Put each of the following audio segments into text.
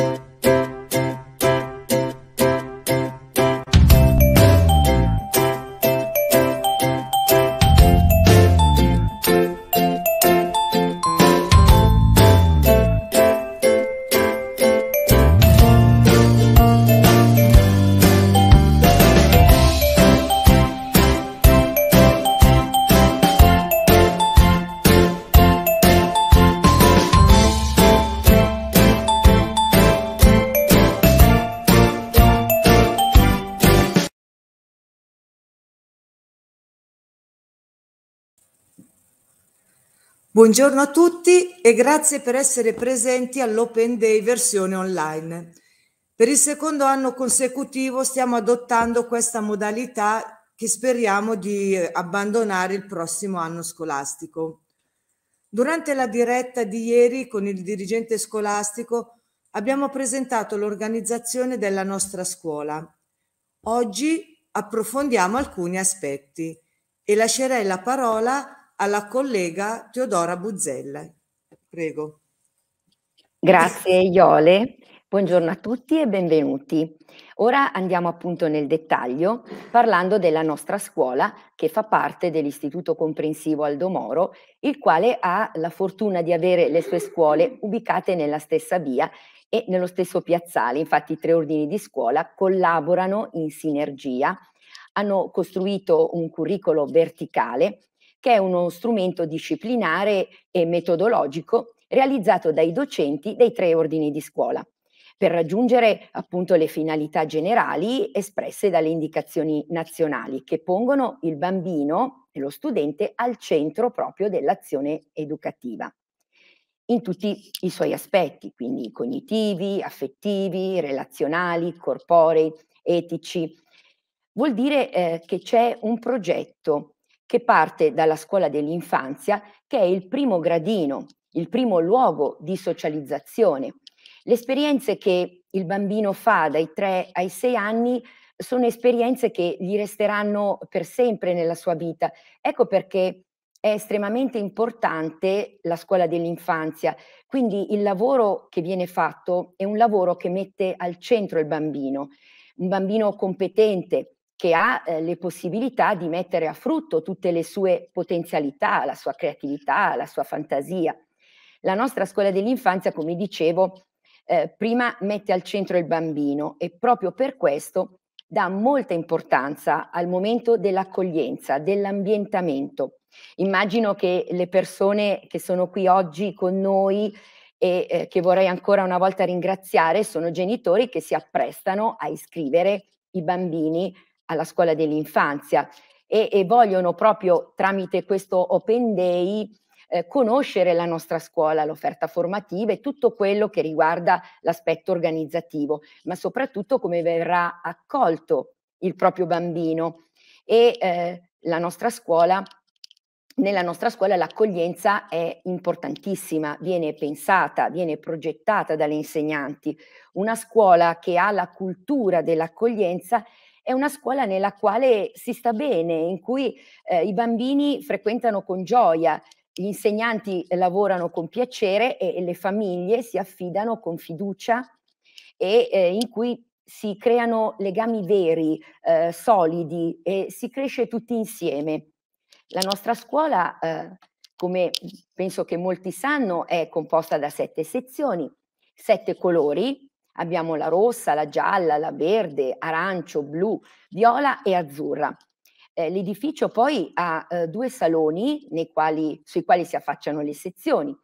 Thank you. Buongiorno a tutti e grazie per essere presenti all'Open Day versione online. Per il secondo anno consecutivo stiamo adottando questa modalità che speriamo di eh, abbandonare il prossimo anno scolastico. Durante la diretta di ieri con il dirigente scolastico abbiamo presentato l'organizzazione della nostra scuola. Oggi approfondiamo alcuni aspetti e lascerei la parola a alla collega Teodora Buzzella. Prego. Grazie Iole, buongiorno a tutti e benvenuti. Ora andiamo appunto nel dettaglio parlando della nostra scuola che fa parte dell'Istituto Comprensivo Aldo Moro, il quale ha la fortuna di avere le sue scuole ubicate nella stessa via e nello stesso piazzale. Infatti i tre ordini di scuola collaborano in sinergia, hanno costruito un curriculum verticale che è uno strumento disciplinare e metodologico realizzato dai docenti dei tre ordini di scuola per raggiungere appunto le finalità generali espresse dalle indicazioni nazionali che pongono il bambino e lo studente al centro proprio dell'azione educativa in tutti i suoi aspetti, quindi cognitivi, affettivi, relazionali, corporei, etici. Vuol dire eh, che c'è un progetto che parte dalla scuola dell'infanzia, che è il primo gradino, il primo luogo di socializzazione. Le esperienze che il bambino fa dai 3 ai 6 anni sono esperienze che gli resteranno per sempre nella sua vita. Ecco perché è estremamente importante la scuola dell'infanzia, quindi il lavoro che viene fatto è un lavoro che mette al centro il bambino, un bambino competente, che ha eh, le possibilità di mettere a frutto tutte le sue potenzialità, la sua creatività, la sua fantasia. La nostra scuola dell'infanzia, come dicevo, eh, prima mette al centro il bambino e proprio per questo dà molta importanza al momento dell'accoglienza, dell'ambientamento. Immagino che le persone che sono qui oggi con noi e eh, che vorrei ancora una volta ringraziare sono genitori che si apprestano a iscrivere i bambini alla scuola dell'infanzia e, e vogliono proprio tramite questo Open Day eh, conoscere la nostra scuola, l'offerta formativa e tutto quello che riguarda l'aspetto organizzativo, ma soprattutto come verrà accolto il proprio bambino e eh, la nostra scuola nella nostra scuola l'accoglienza è importantissima, viene pensata, viene progettata dalle insegnanti. Una scuola che ha la cultura dell'accoglienza è una scuola nella quale si sta bene, in cui eh, i bambini frequentano con gioia, gli insegnanti lavorano con piacere e, e le famiglie si affidano con fiducia e eh, in cui si creano legami veri, eh, solidi e si cresce tutti insieme. La nostra scuola, eh, come penso che molti sanno, è composta da sette sezioni, sette colori, Abbiamo la rossa, la gialla, la verde, arancio, blu, viola e azzurra. Eh, l'edificio poi ha eh, due saloni quali, sui quali si affacciano le sezioni.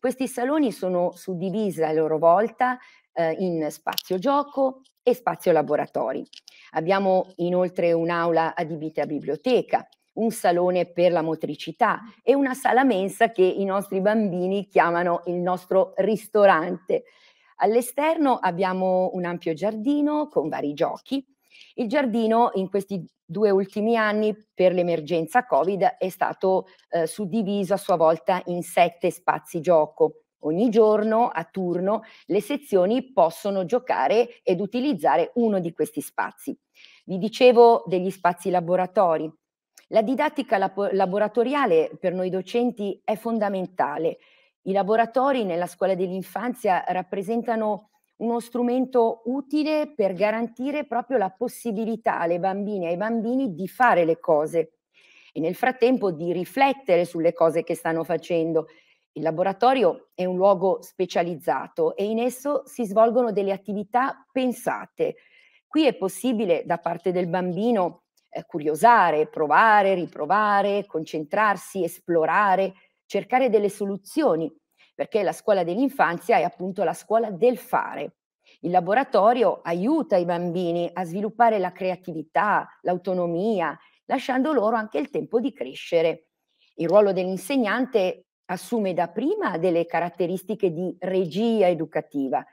Questi saloni sono suddivisi a loro volta eh, in spazio gioco e spazio laboratori. Abbiamo inoltre un'aula adibita a biblioteca, un salone per la motricità e una sala mensa che i nostri bambini chiamano il nostro ristorante All'esterno abbiamo un ampio giardino con vari giochi. Il giardino in questi due ultimi anni per l'emergenza Covid è stato eh, suddiviso a sua volta in sette spazi gioco. Ogni giorno, a turno, le sezioni possono giocare ed utilizzare uno di questi spazi. Vi dicevo degli spazi laboratori. La didattica lab- laboratoriale per noi docenti è fondamentale i laboratori nella scuola dell'infanzia rappresentano uno strumento utile per garantire proprio la possibilità alle bambine e ai bambini di fare le cose e nel frattempo di riflettere sulle cose che stanno facendo. Il laboratorio è un luogo specializzato e in esso si svolgono delle attività pensate. Qui è possibile da parte del bambino eh, curiosare, provare, riprovare, concentrarsi, esplorare, cercare delle soluzioni, perché la scuola dell'infanzia è appunto la scuola del fare. Il laboratorio aiuta i bambini a sviluppare la creatività, l'autonomia, lasciando loro anche il tempo di crescere. Il ruolo dell'insegnante assume dapprima delle caratteristiche di regia educativa,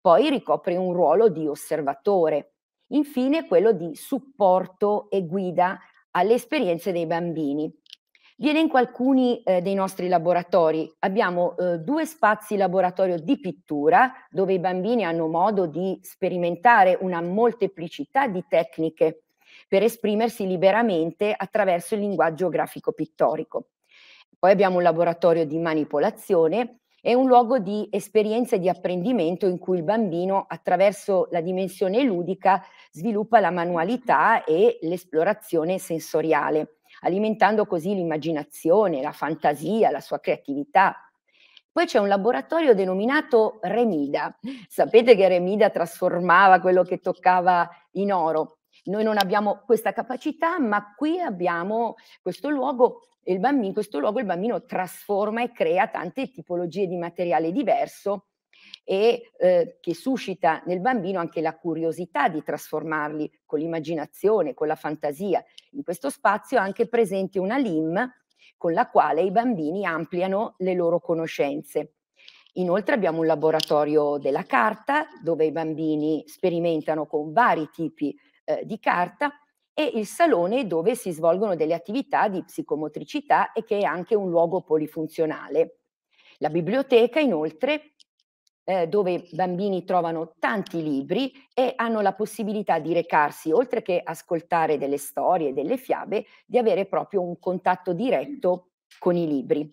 poi ricopre un ruolo di osservatore, infine quello di supporto e guida alle esperienze dei bambini, viene in alcuni eh, dei nostri laboratori. Abbiamo eh, due spazi laboratorio di pittura dove i bambini hanno modo di sperimentare una molteplicità di tecniche per esprimersi liberamente attraverso il linguaggio grafico pittorico. Poi abbiamo un laboratorio di manipolazione e un luogo di esperienza e di apprendimento in cui il bambino, attraverso la dimensione ludica, sviluppa la manualità e l'esplorazione sensoriale alimentando così l'immaginazione, la fantasia, la sua creatività. Poi c'è un laboratorio denominato Remida. Sapete che Remida trasformava quello che toccava in oro. Noi non abbiamo questa capacità, ma qui abbiamo questo luogo, il bambino, in questo luogo il bambino trasforma e crea tante tipologie di materiale diverso e eh, che suscita nel bambino anche la curiosità di trasformarli con l'immaginazione, con la fantasia. In questo spazio è anche presente una LIM con la quale i bambini ampliano le loro conoscenze. Inoltre abbiamo un laboratorio della carta dove i bambini sperimentano con vari tipi eh, di carta e il salone dove si svolgono delle attività di psicomotricità e che è anche un luogo polifunzionale. La biblioteca inoltre eh, dove i bambini trovano tanti libri e hanno la possibilità di recarsi, oltre che ascoltare delle storie, delle fiabe, di avere proprio un contatto diretto con i libri.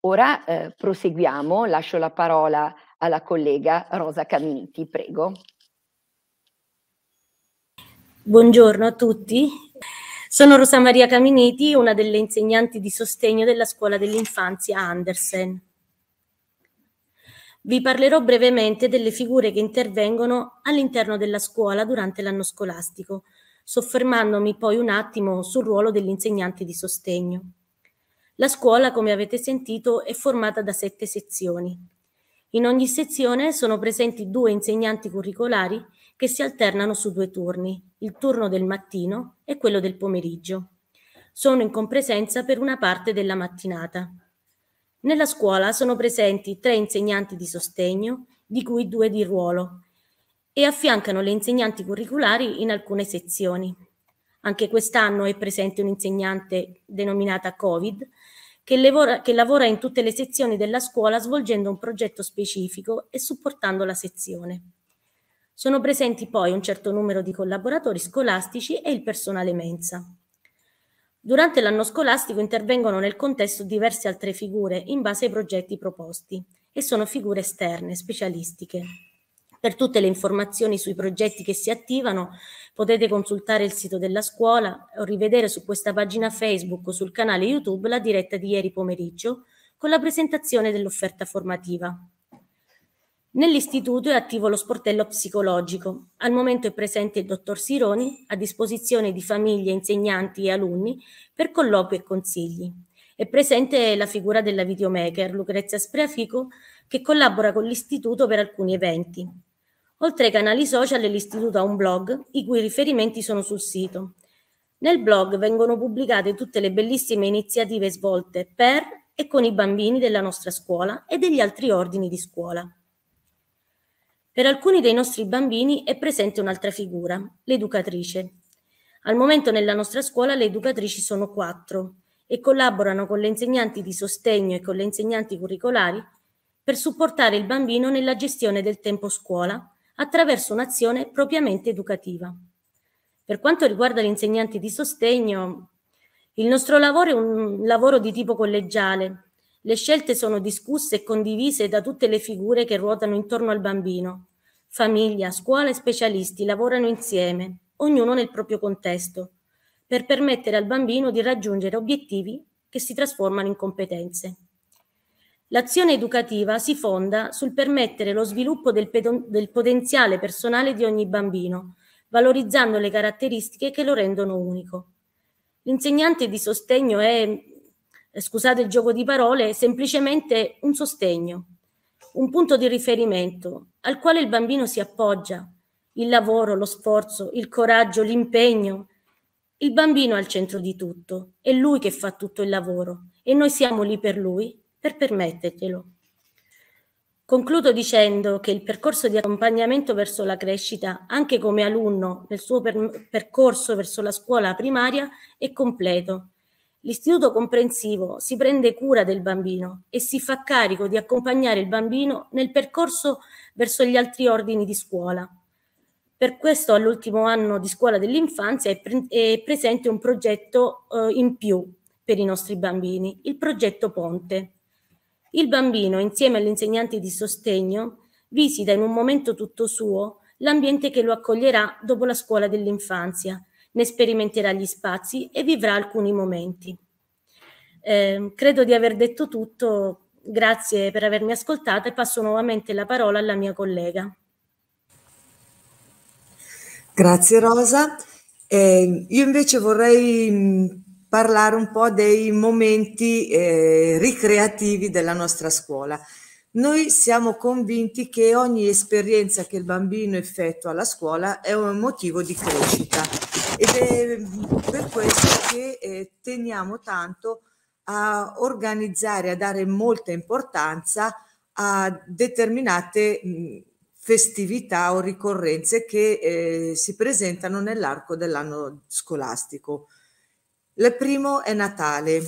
Ora eh, proseguiamo, lascio la parola alla collega Rosa Caminiti, prego. Buongiorno a tutti. Sono Rosa Maria Caminiti, una delle insegnanti di sostegno della scuola dell'infanzia Andersen. Vi parlerò brevemente delle figure che intervengono all'interno della scuola durante l'anno scolastico, soffermandomi poi un attimo sul ruolo dell'insegnante di sostegno. La scuola, come avete sentito, è formata da sette sezioni. In ogni sezione sono presenti due insegnanti curricolari che si alternano su due turni, il turno del mattino e quello del pomeriggio. Sono in compresenza per una parte della mattinata. Nella scuola sono presenti tre insegnanti di sostegno, di cui due di ruolo, e affiancano le insegnanti curriculari in alcune sezioni. Anche quest'anno è presente un'insegnante denominata Covid, che lavora, che lavora in tutte le sezioni della scuola svolgendo un progetto specifico e supportando la sezione. Sono presenti poi un certo numero di collaboratori scolastici e il personale mensa. Durante l'anno scolastico intervengono nel contesto diverse altre figure in base ai progetti proposti e sono figure esterne, specialistiche. Per tutte le informazioni sui progetti che si attivano potete consultare il sito della scuola o rivedere su questa pagina Facebook o sul canale YouTube la diretta di ieri pomeriggio con la presentazione dell'offerta formativa. Nell'istituto è attivo lo sportello psicologico. Al momento è presente il dottor Sironi a disposizione di famiglie, insegnanti e alunni per colloqui e consigli. È presente la figura della videomaker Lucrezia Spreafico che collabora con l'istituto per alcuni eventi. Oltre ai canali social, l'istituto ha un blog, i cui riferimenti sono sul sito. Nel blog vengono pubblicate tutte le bellissime iniziative svolte per e con i bambini della nostra scuola e degli altri ordini di scuola. Per alcuni dei nostri bambini è presente un'altra figura, l'educatrice. Al momento nella nostra scuola le educatrici sono quattro e collaborano con le insegnanti di sostegno e con le insegnanti curricolari per supportare il bambino nella gestione del tempo scuola attraverso un'azione propriamente educativa. Per quanto riguarda gli insegnanti di sostegno, il nostro lavoro è un lavoro di tipo collegiale, le scelte sono discusse e condivise da tutte le figure che ruotano intorno al bambino. Famiglia, scuola e specialisti lavorano insieme, ognuno nel proprio contesto, per permettere al bambino di raggiungere obiettivi che si trasformano in competenze. L'azione educativa si fonda sul permettere lo sviluppo del, del potenziale personale di ogni bambino, valorizzando le caratteristiche che lo rendono unico. L'insegnante di sostegno è eh, scusate il gioco di parole, semplicemente un sostegno, un punto di riferimento al quale il bambino si appoggia, il lavoro, lo sforzo, il coraggio, l'impegno. Il bambino è al centro di tutto, è lui che fa tutto il lavoro e noi siamo lì per lui per permetterglielo. Concludo dicendo che il percorso di accompagnamento verso la crescita, anche come alunno nel suo per percorso verso la scuola primaria, è completo L'istituto comprensivo si prende cura del bambino e si fa carico di accompagnare il bambino nel percorso verso gli altri ordini di scuola. Per questo all'ultimo anno di scuola dell'infanzia è, pre- è presente un progetto eh, in più per i nostri bambini, il progetto Ponte. Il bambino, insieme agli insegnanti di sostegno, visita in un momento tutto suo l'ambiente che lo accoglierà dopo la scuola dell'infanzia ne sperimenterà gli spazi e vivrà alcuni momenti. Eh, credo di aver detto tutto, grazie per avermi ascoltata e passo nuovamente la parola alla mia collega. Grazie Rosa. Eh, io invece vorrei mm, parlare un po' dei momenti eh, ricreativi della nostra scuola. Noi siamo convinti che ogni esperienza che il bambino effettua alla scuola è un motivo di crescita ed è per questo che eh, teniamo tanto a organizzare, a dare molta importanza a determinate mh, festività o ricorrenze che eh, si presentano nell'arco dell'anno scolastico. Il primo è Natale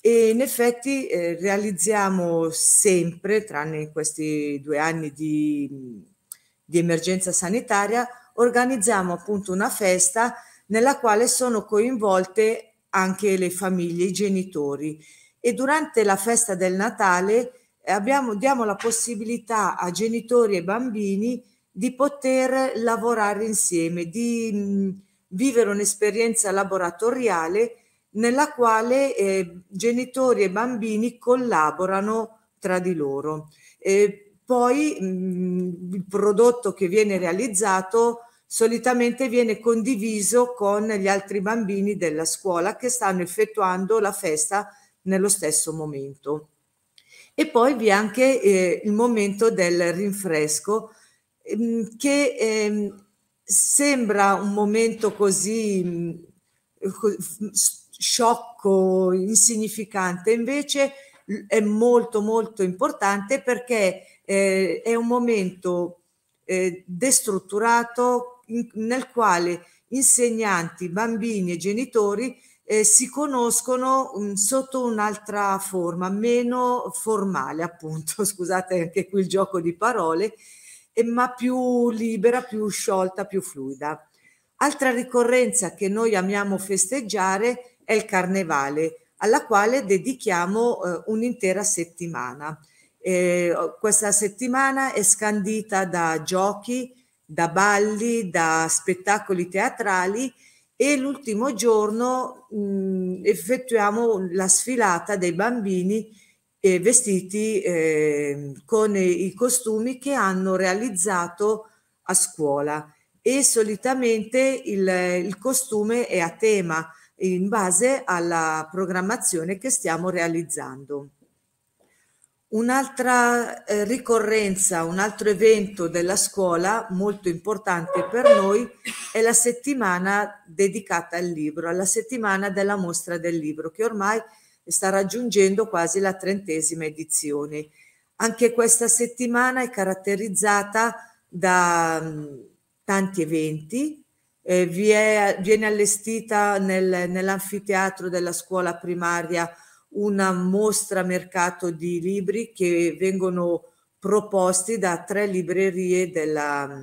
e in effetti eh, realizziamo sempre, tranne in questi due anni di, di emergenza sanitaria, organizziamo appunto una festa nella quale sono coinvolte anche le famiglie, i genitori. E durante la festa del Natale eh, abbiamo, diamo la possibilità a genitori e bambini di poter lavorare insieme, di mh, mm, vivere un'esperienza laboratoriale nella quale eh, genitori e bambini collaborano tra di loro. E poi mh, mm, il prodotto che viene realizzato solitamente viene condiviso con gli altri bambini della scuola che stanno effettuando la festa nello stesso momento. E poi vi è anche eh, il momento del rinfresco ehm, che ehm, sembra un momento così mh, mm, sciocco, insignificante, invece è molto molto importante perché eh, è un momento eh, destrutturato in, nel quale insegnanti, bambini e genitori eh, si conoscono um, sotto un'altra forma, meno formale appunto, scusate anche qui il gioco di parole, eh, ma più libera, più sciolta, più fluida. Altra ricorrenza che noi amiamo festeggiare è il carnevale, alla quale dedichiamo eh, un'intera settimana. Eh, questa settimana è scandita da giochi, da balli, da spettacoli teatrali e l'ultimo giorno mh, mm, effettuiamo la sfilata dei bambini eh, vestiti eh, con i costumi che hanno realizzato a scuola e solitamente il, il costume è a tema in base alla programmazione che stiamo realizzando. Un'altra eh, ricorrenza, un altro evento della scuola molto importante per noi è la settimana dedicata al libro, alla settimana della mostra del libro che ormai sta raggiungendo quasi la trentesima edizione. Anche questa settimana è caratterizzata da mh, mm, tanti eventi, eh, è, viene allestita nel, nell'anfiteatro della scuola primaria una mostra mercato di libri che vengono proposti da tre librerie della,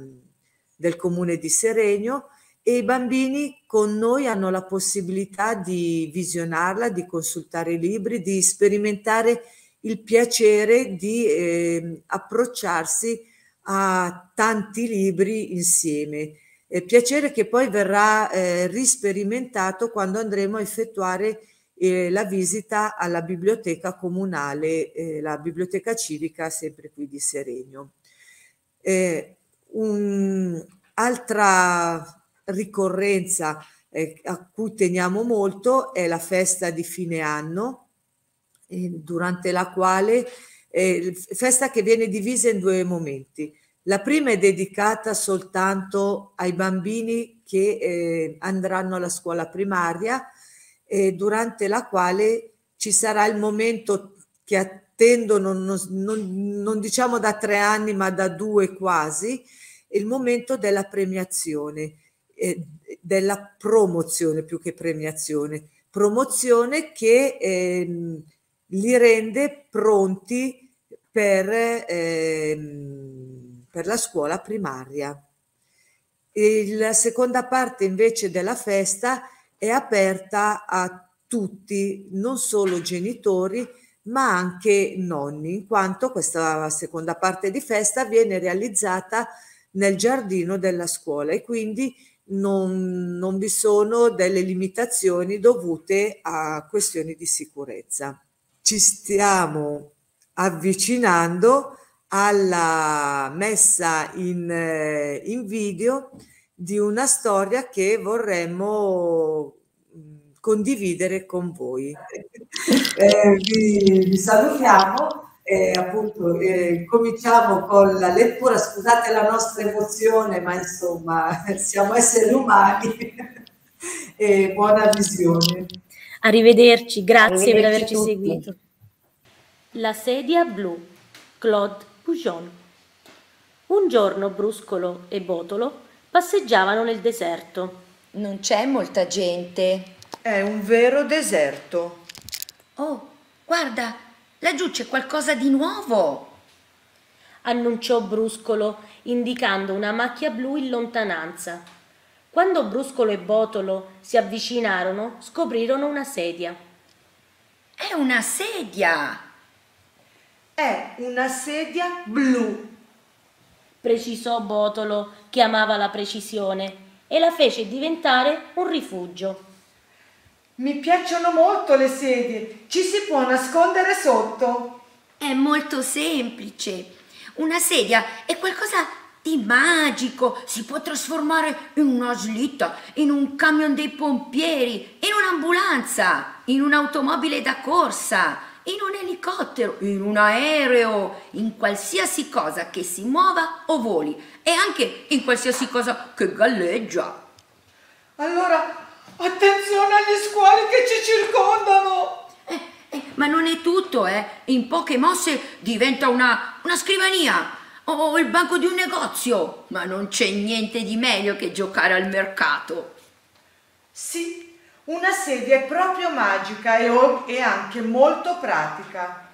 del comune di Seregno e i bambini con noi hanno la possibilità di visionarla, di consultare i libri, di sperimentare il piacere di eh, approcciarsi a tanti libri insieme. Eh, piacere che poi verrà eh, risperimentato quando andremo a effettuare eh, la visita alla biblioteca comunale, eh, la biblioteca civica sempre qui di Serenio. Eh, Un'altra ricorrenza eh, a cui teniamo molto è la festa di fine anno, eh, durante la quale eh, festa che viene divisa in due momenti. La prima è dedicata soltanto ai bambini che eh, andranno alla scuola primaria eh, durante la quale ci sarà il momento che attendono, non, non, non diciamo da tre anni, ma da due quasi, il momento della premiazione, eh, della promozione più che premiazione, promozione che eh, li rende pronti per, eh, per la scuola primaria. E la seconda parte invece della festa è aperta a tutti, non solo genitori, ma anche nonni, in quanto questa seconda parte di festa viene realizzata nel giardino della scuola e quindi non, non vi sono delle limitazioni dovute a questioni di sicurezza. Ci stiamo avvicinando alla messa in, eh, in video di una storia che vorremmo condividere con voi. Eh, vi, vi, salutiamo. e eh, appunto eh, cominciamo con la lettura scusate la nostra emozione ma insomma siamo esseri umani e buona visione arrivederci grazie arrivederci per averci tutti. seguito la sedia blu Claude Pujon un giorno bruscolo e botolo Passeggiavano nel deserto. Non c'è molta gente. È un vero deserto. Oh, guarda, laggiù c'è qualcosa di nuovo. Annunciò Bruscolo, indicando una macchia blu in lontananza. Quando Bruscolo e Botolo si avvicinarono, scoprirono una sedia. È una sedia! È una sedia blu precisò Botolo, che amava la precisione, e la fece diventare un rifugio. Mi piacciono molto le sedie, ci si può nascondere sotto. È molto semplice. Una sedia è qualcosa di magico, si può trasformare in una slitta, in un camion dei pompieri, in un'ambulanza, in un'automobile da corsa in un elicottero, in un aereo, in qualsiasi cosa che si muova o voli e anche in qualsiasi cosa che galleggia. Allora, attenzione agli squali che ci circondano! Eh, eh, ma non è tutto, eh? In poche mosse diventa una, una scrivania o il banco di un negozio, ma non c'è niente di meglio che giocare al mercato. Sì, una sedia è proprio magica e, anche molto pratica.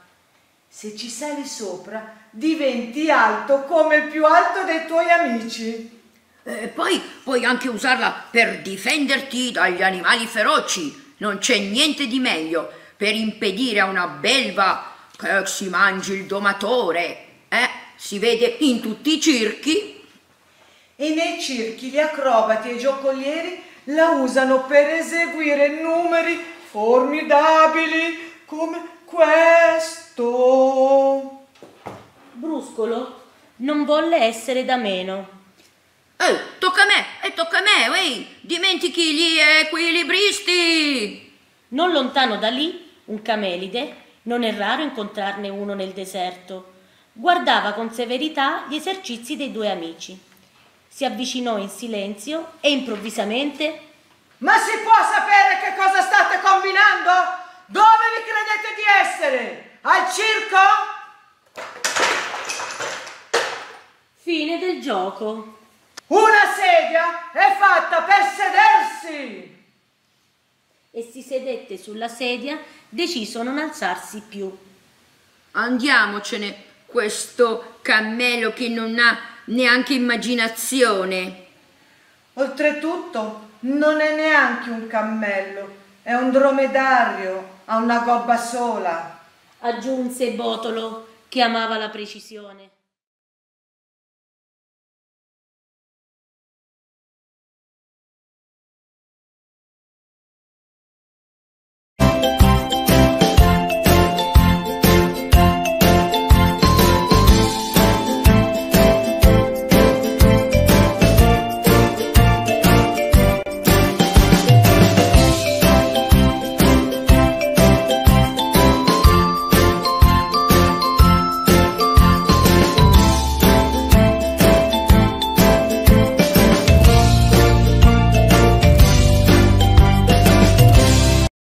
Se ci sali sopra, diventi alto come il più alto dei tuoi amici. E eh, poi puoi anche usarla per difenderti dagli animali feroci. Non c'è niente di meglio per impedire a una belva che si mangi il domatore. Eh? Si vede in tutti i circhi. E nei circhi gli acrobati e i giocolieri la usano per eseguire numeri formidabili come questo. Bruscolo non volle essere da meno. Ehi, oh, tocca a me, e eh, tocca a me, ehi, dimentichi gli equilibristi! Non lontano da lì, un camelide, non è raro incontrarne uno nel deserto, guardava con severità gli esercizi dei due amici si avvicinò in silenzio e improvvisamente... Ma si può sapere che cosa state combinando? Dove vi credete di essere? Al circo? Fine del gioco. Una sedia è fatta per sedersi! E si sedette sulla sedia, deciso a non alzarsi più. Andiamocene, questo cammello che non ha neanche immaginazione. Oltretutto non è neanche un cammello, è un dromedario, ha una gobba sola, aggiunse Botolo, che amava la precisione.